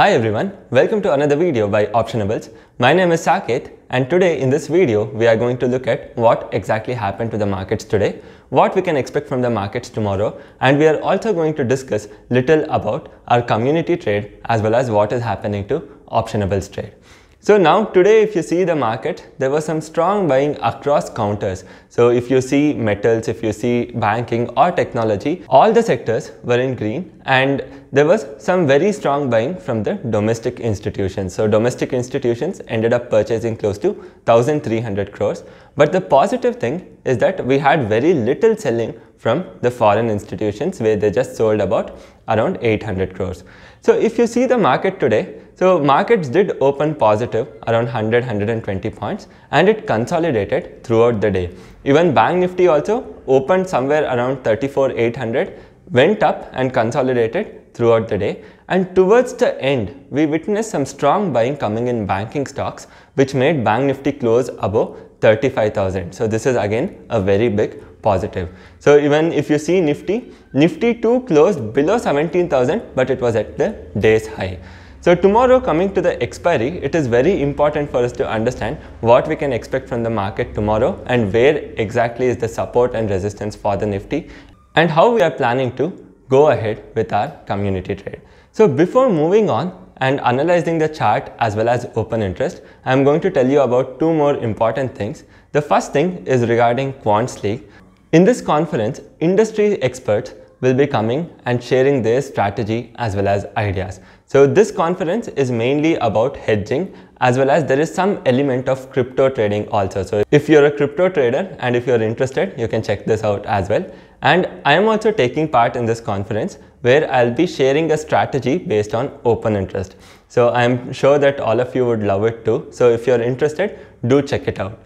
Hi everyone, welcome to another video by Optionables. My name is Saket and today in this video we are going to look at what exactly happened to the markets today, what we can expect from the markets tomorrow and we are also going to discuss little about our community trade as well as what is happening to Optionables trade. So now today if you see the market, there was some strong buying across counters. So if you see metals, if you see banking or technology, all the sectors were in green and there was some very strong buying from the domestic institutions. So domestic institutions ended up purchasing close to 1300 crores. But the positive thing is that we had very little selling from the foreign institutions where they just sold about around 800 crores. So if you see the market today, so markets did open positive around 100, 120 points and it consolidated throughout the day. Even Bank Nifty also opened somewhere around 34, 800, went up and consolidated throughout the day and towards the end we witnessed some strong buying coming in banking stocks which made Bank Nifty close above 35,000. So this is again a very big positive. So even if you see Nifty, Nifty too closed below 17,000 but it was at the day's high. So tomorrow coming to the expiry, it is very important for us to understand what we can expect from the market tomorrow and where exactly is the support and resistance for the Nifty and how we are planning to go ahead with our community trade. So before moving on, and analyzing the chart as well as open interest, I am going to tell you about two more important things. The first thing is regarding Quants League. In this conference, industry experts will be coming and sharing their strategy as well as ideas. So this conference is mainly about hedging as well as there is some element of crypto trading also. So if you're a crypto trader and if you're interested, you can check this out as well. And I am also taking part in this conference where I'll be sharing a strategy based on open interest. So I'm sure that all of you would love it too. So if you're interested, do check it out.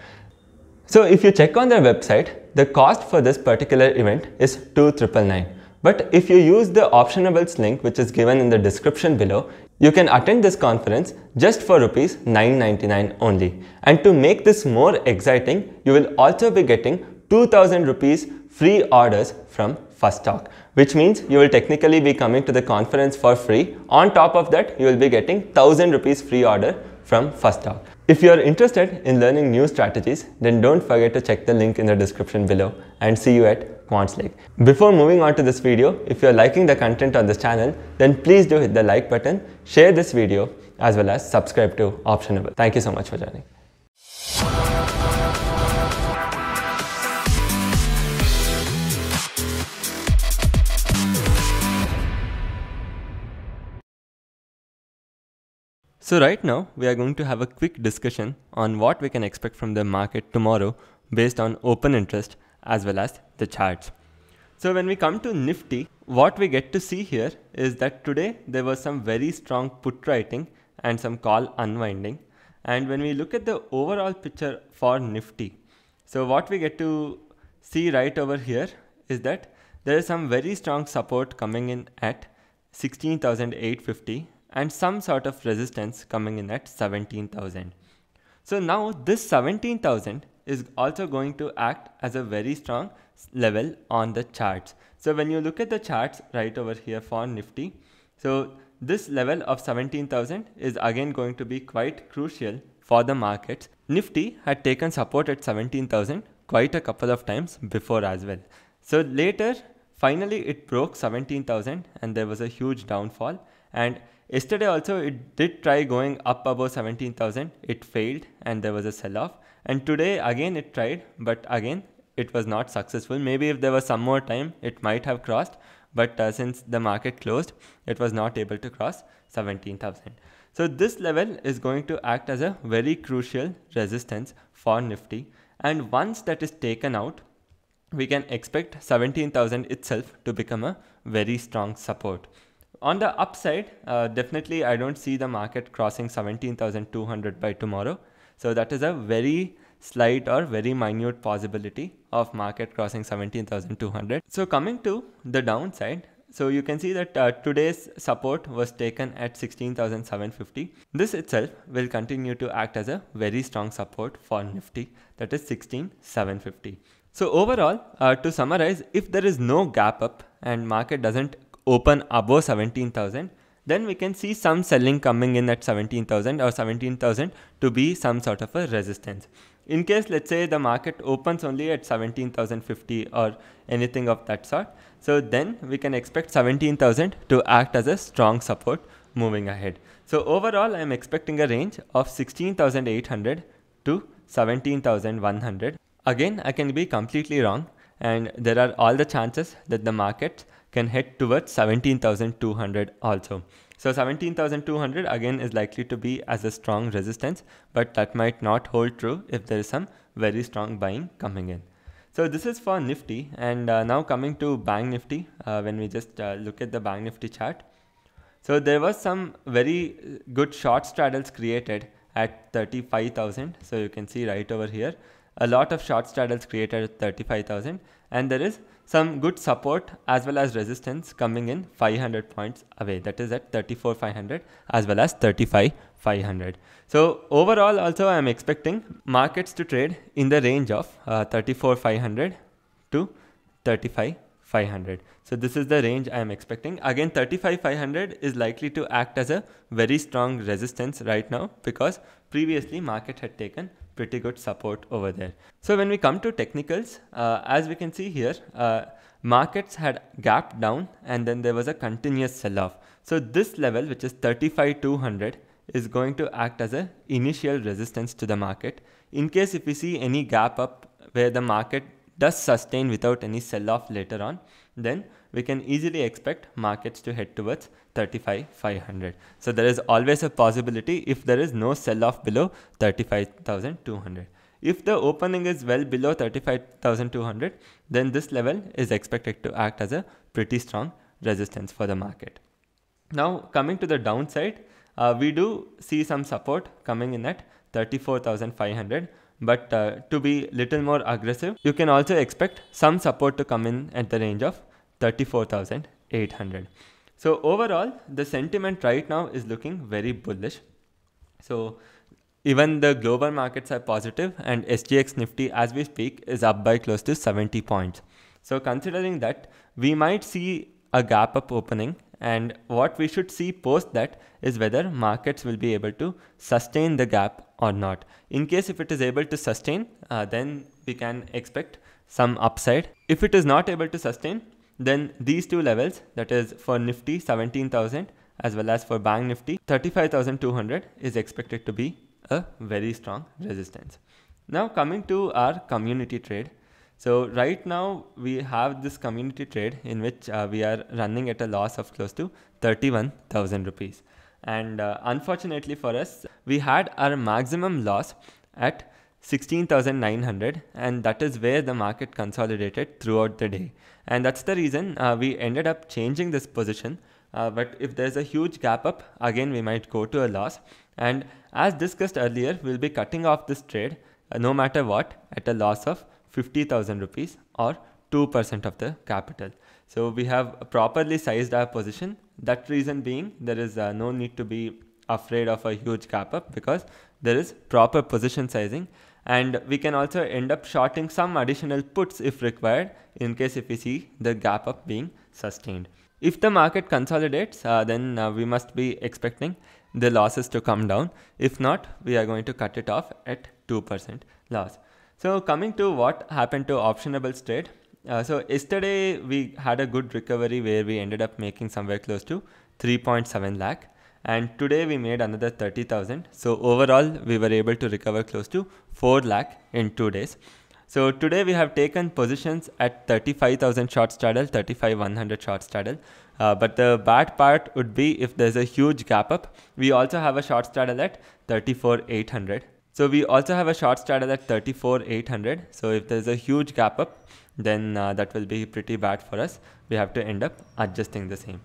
So if you check on their website, the cost for this particular event is 2999. But if you use the optionables link which is given in the description below, you can attend this conference just for rupees 999 only. And to make this more exciting, you will also be getting 2000 rupees free orders from First Talk, which means you will technically be coming to the conference for free. On top of that, you will be getting 1000 rupees free order from First Talk. If you are interested in learning new strategies, then don't forget to check the link in the description below and see you at Quants Lake. Before moving on to this video, if you are liking the content on this channel, then please do hit the like button, share this video, as well as subscribe to Optionable. Thank you so much for joining. So right now, we are going to have a quick discussion on what we can expect from the market tomorrow based on open interest as well as the charts. So when we come to Nifty, what we get to see here is that today there was some very strong put writing and some call unwinding. And when we look at the overall picture for Nifty, so what we get to see right over here is that there is some very strong support coming in at 16,850 and some sort of resistance coming in at 17,000. So now this 17,000 is also going to act as a very strong level on the charts. So when you look at the charts right over here for Nifty, so this level of 17,000 is again going to be quite crucial for the markets. Nifty had taken support at 17,000 quite a couple of times before as well. So later, finally it broke 17,000 and there was a huge downfall and yesterday also it did try going up above 17000 it failed and there was a sell off and today again it tried but again it was not successful maybe if there was some more time it might have crossed but uh, since the market closed it was not able to cross 17000 so this level is going to act as a very crucial resistance for nifty and once that is taken out we can expect 17000 itself to become a very strong support on the upside, uh, definitely I don't see the market crossing 17,200 by tomorrow. So that is a very slight or very minute possibility of market crossing 17,200. So coming to the downside, so you can see that uh, today's support was taken at 16,750. This itself will continue to act as a very strong support for Nifty that is 16,750. So overall, uh, to summarize, if there is no gap up and market doesn't open above 17,000 then we can see some selling coming in at 17,000 or 17,000 to be some sort of a resistance. In case let's say the market opens only at 17,050 or anything of that sort, so then we can expect 17,000 to act as a strong support moving ahead. So overall I am expecting a range of 16,800 to 17,100. Again I can be completely wrong and there are all the chances that the market can head towards 17,200 also. So 17,200 again is likely to be as a strong resistance, but that might not hold true if there is some very strong buying coming in. So this is for Nifty and uh, now coming to Bank Nifty, uh, when we just uh, look at the Bank Nifty chart. So there was some very uh, good short straddles created at 35,000. So you can see right over here a lot of short straddles created at 35,000 and there is some good support as well as resistance coming in 500 points away that is at 34500 as well as 35500 so overall also i am expecting markets to trade in the range of uh, 34500 to 35500 so this is the range i am expecting again 35500 is likely to act as a very strong resistance right now because previously market had taken pretty good support over there. So when we come to technicals, uh, as we can see here, uh, markets had gapped down and then there was a continuous sell-off. So this level, which is 35,200, is going to act as an initial resistance to the market. In case if we see any gap up where the market does sustain without any sell-off later on, then we can easily expect markets to head towards 35,500. So there is always a possibility if there is no sell-off below 35,200. If the opening is well below 35,200, then this level is expected to act as a pretty strong resistance for the market. Now coming to the downside, uh, we do see some support coming in at 34,500 but uh, to be little more aggressive you can also expect some support to come in at the range of 34800 so overall, the sentiment right now is looking very bullish. So even the global markets are positive and SGX Nifty as we speak is up by close to 70 points. So considering that, we might see a gap up opening and what we should see post that is whether markets will be able to sustain the gap or not. In case if it is able to sustain, uh, then we can expect some upside. If it is not able to sustain, then these two levels, that is for Nifty 17,000 as well as for Bank Nifty 35,200 is expected to be a very strong resistance. Now coming to our community trade. So right now we have this community trade in which uh, we are running at a loss of close to 31,000 rupees. And uh, unfortunately for us, we had our maximum loss at 16,900 and that is where the market consolidated throughout the day. And that's the reason uh, we ended up changing this position. Uh, but if there's a huge gap up, again, we might go to a loss. And as discussed earlier, we'll be cutting off this trade uh, no matter what at a loss of 50,000 rupees or 2% of the capital. So we have properly sized our position. That reason being there is uh, no need to be afraid of a huge gap up because there is proper position sizing and we can also end up shorting some additional puts if required in case if we see the gap up being sustained. If the market consolidates, uh, then uh, we must be expecting the losses to come down. If not, we are going to cut it off at 2% loss. So coming to what happened to optionable trade. Uh, so yesterday we had a good recovery where we ended up making somewhere close to 3.7 lakh and today we made another 30,000. So overall we were able to recover close to 4 lakh in 2 days. So today we have taken positions at 35,000 short straddle, 35,100 short straddle. Uh, but the bad part would be if there's a huge gap up. We also have a short straddle at 34,800. So we also have a short straddle at 34,800. So if there's a huge gap up, then uh, that will be pretty bad for us. We have to end up adjusting the same.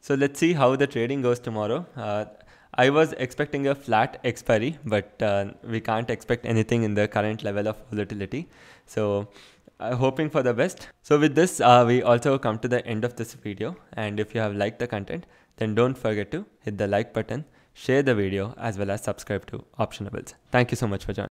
So let's see how the trading goes tomorrow. Uh, I was expecting a flat expiry, but uh, we can't expect anything in the current level of volatility. So uh, hoping for the best. So with this, uh, we also come to the end of this video. And if you have liked the content, then don't forget to hit the like button, share the video, as well as subscribe to Optionables. Thank you so much for joining.